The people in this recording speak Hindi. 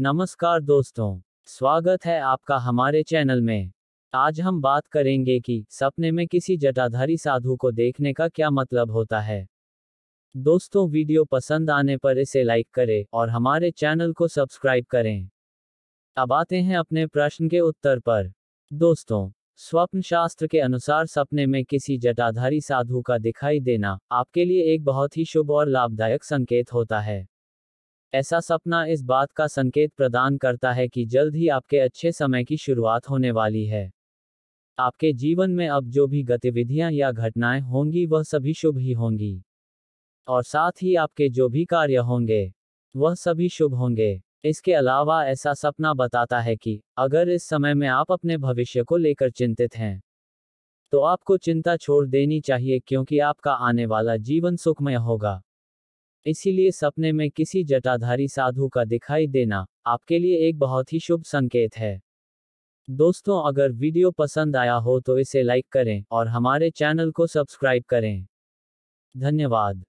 नमस्कार दोस्तों स्वागत है आपका हमारे चैनल में आज हम बात करेंगे कि सपने में किसी जटाधारी साधु को देखने का क्या मतलब होता है दोस्तों वीडियो पसंद आने पर इसे लाइक करें और हमारे चैनल को सब्सक्राइब करें अब आते हैं अपने प्रश्न के उत्तर पर दोस्तों स्वप्न शास्त्र के अनुसार सपने में किसी जटाधारी साधु का दिखाई देना आपके लिए एक बहुत ही शुभ और लाभदायक संकेत होता है ऐसा सपना इस बात का संकेत प्रदान करता है कि जल्द ही आपके अच्छे समय की शुरुआत होने वाली है आपके जीवन में अब जो भी गतिविधियां या घटनाएं होंगी वह सभी शुभ ही होंगी और साथ ही आपके जो भी कार्य होंगे वह सभी शुभ होंगे इसके अलावा ऐसा सपना बताता है कि अगर इस समय में आप अपने भविष्य को लेकर चिंतित हैं तो आपको चिंता छोड़ देनी चाहिए क्योंकि आपका आने वाला जीवन सुखमय होगा इसीलिए सपने में किसी जटाधारी साधु का दिखाई देना आपके लिए एक बहुत ही शुभ संकेत है दोस्तों अगर वीडियो पसंद आया हो तो इसे लाइक करें और हमारे चैनल को सब्सक्राइब करें धन्यवाद